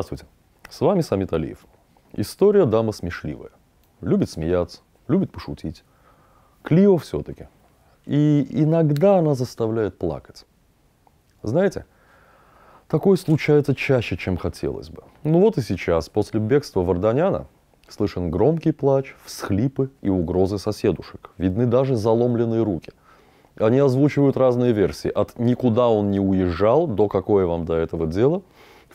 Здравствуйте, с вами Самит Алиев. История дама смешливая. Любит смеяться, любит пошутить. Клио все-таки. И иногда она заставляет плакать. Знаете, такое случается чаще, чем хотелось бы. Ну вот и сейчас, после бегства Варданяна, слышен громкий плач, всхлипы и угрозы соседушек. Видны даже заломленные руки. Они озвучивают разные версии, от «никуда он не уезжал» до «какое вам до этого дело»,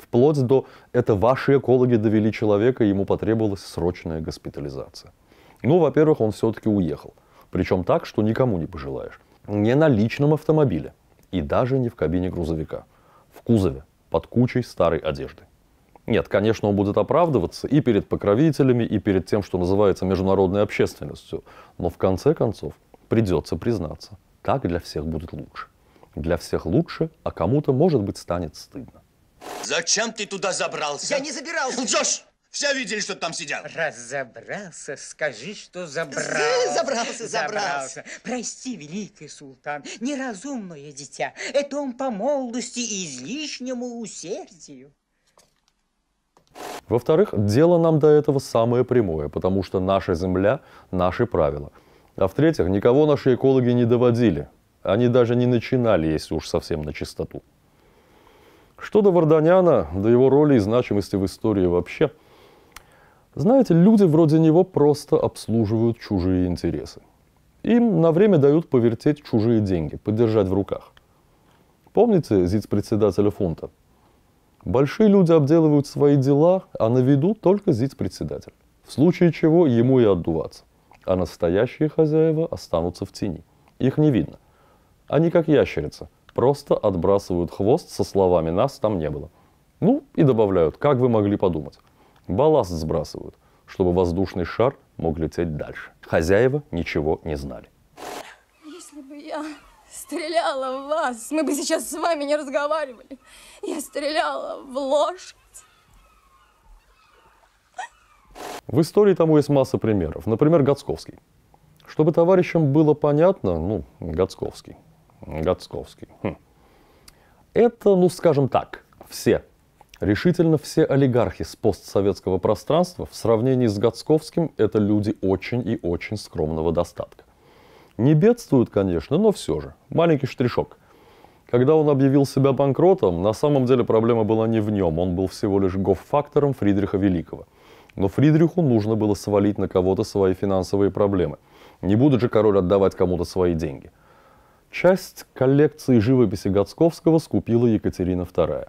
вплоть до «это ваши экологи довели человека, ему потребовалась срочная госпитализация». Ну, во-первых, он все-таки уехал. Причем так, что никому не пожелаешь. Не на личном автомобиле. И даже не в кабине грузовика. В кузове, под кучей старой одежды. Нет, конечно, он будет оправдываться и перед покровителями, и перед тем, что называется международной общественностью. Но в конце концов придется признаться. Так для всех будет лучше. Для всех лучше, а кому-то, может быть, станет стыдно. Зачем ты туда забрался? Я не забирался. Ну, Джош, все видели, что ты там сидел. Разобрался, скажи, что забрался. Забрался, забрался. Прости, великий султан, неразумное дитя. Это он по молодости и излишнему усердию. Во-вторых, дело нам до этого самое прямое, потому что наша земля – наши правила. А в-третьих, никого наши экологи не доводили. Они даже не начинали, если уж совсем на чистоту. Что до Варданяна, до его роли и значимости в истории вообще, знаете, люди вроде него просто обслуживают чужие интересы. Им на время дают повертеть чужие деньги, подержать в руках. Помните зиц-председателя фонда? Большие люди обделывают свои дела, а на виду только зиц-председатель. В случае чего ему и отдуваться. А настоящие хозяева останутся в тени. Их не видно. Они как ящерица – просто отбрасывают хвост со словами «нас там не было». Ну и добавляют «как вы могли подумать». Балласт сбрасывают, чтобы воздушный шар мог лететь дальше. Хозяева ничего не знали. Если бы я стреляла в вас, мы бы сейчас с вами не разговаривали. Я стреляла в лошадь. В истории тому есть масса примеров. Например, Гоцковский. Чтобы товарищам было понятно, ну, Гоцковский, Гацковский. Хм. Это, ну скажем так, все, решительно все олигархи с постсоветского пространства в сравнении с Гацковским – это люди очень и очень скромного достатка. Не бедствуют, конечно, но все же. Маленький штришок. Когда он объявил себя банкротом, на самом деле проблема была не в нем, он был всего лишь гоффактором Фридриха Великого. Но Фридриху нужно было свалить на кого-то свои финансовые проблемы. Не будет же король отдавать кому-то свои деньги – Часть коллекции живописи Гоцковского скупила Екатерина II.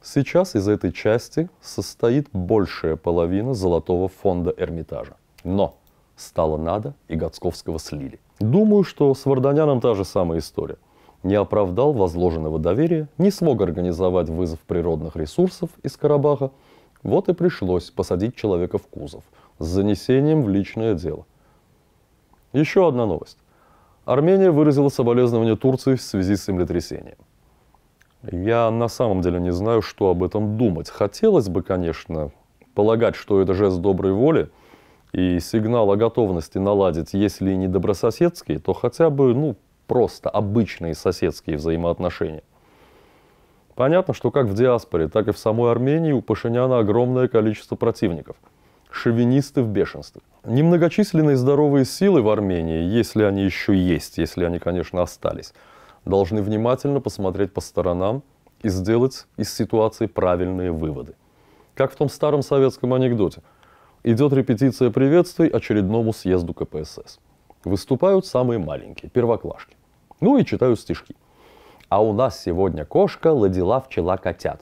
Сейчас из этой части состоит большая половина золотого фонда Эрмитажа. Но стало надо, и Гоцковского слили. Думаю, что с Варданяном та же самая история. Не оправдал возложенного доверия, не смог организовать вызов природных ресурсов из Карабаха. Вот и пришлось посадить человека в кузов с занесением в личное дело. Еще одна новость. Армения выразила соболезнования Турции в связи с землетрясением. Я на самом деле не знаю, что об этом думать. Хотелось бы, конечно, полагать, что это жест доброй воли и сигнал о готовности наладить, если и не добрососедские, то хотя бы, ну, просто обычные соседские взаимоотношения. Понятно, что как в диаспоре, так и в самой Армении у Пашиняна огромное количество противников – шовинисты в бешенстве. Немногочисленные здоровые силы в Армении, если они еще есть, если они, конечно, остались, должны внимательно посмотреть по сторонам и сделать из ситуации правильные выводы. Как в том старом советском анекдоте. Идет репетиция приветствий очередному съезду КПСС. Выступают самые маленькие, первоклашки. Ну и читают стишки. А у нас сегодня кошка ладила вчела котят.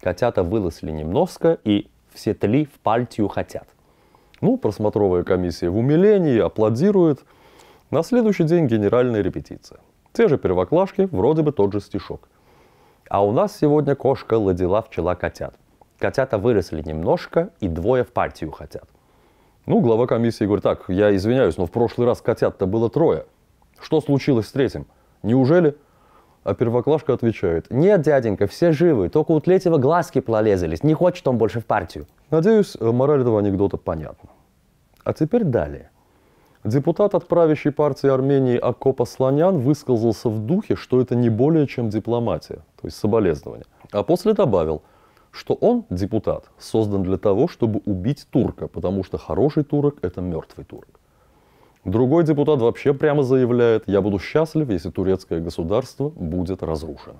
Котята выросли немножко и все три в партию хотят. Ну, просмотровая комиссия в умилении, аплодирует. На следующий день генеральная репетиция. Те же первоклашки, вроде бы тот же стишок. А у нас сегодня кошка ладила пчела котят. Котята выросли немножко, и двое в партию хотят. Ну, глава комиссии говорит, так, я извиняюсь, но в прошлый раз котят-то было трое. Что случилось с третьим? Неужели? А первоклашка отвечает, нет, дяденька, все живы, только у Тлетьева глазки пролезались, не хочет он больше в партию. Надеюсь, э, мораль этого анекдота понятна. А теперь далее. Депутат от правящей партии Армении Акопа Слонян высказался в духе, что это не более чем дипломатия, то есть соболезнование. А после добавил, что он, депутат, создан для того, чтобы убить турка, потому что хороший турок – это мертвый турок. Другой депутат вообще прямо заявляет, я буду счастлив, если турецкое государство будет разрушено.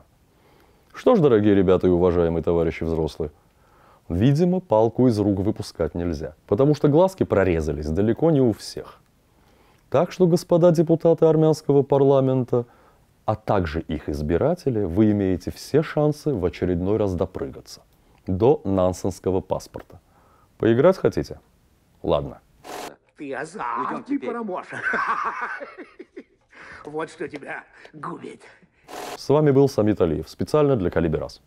Что ж, дорогие ребята и уважаемые товарищи взрослые, видимо, палку из рук выпускать нельзя, потому что глазки прорезались далеко не у всех. Так что, господа депутаты армянского парламента, а также их избиратели, вы имеете все шансы в очередной раз допрыгаться до нансенского паспорта. Поиграть хотите? Ладно. Ты азартный ну, парамоша. Вот что тебя губит. С вами был Самит Алиев, специально для Калиберас.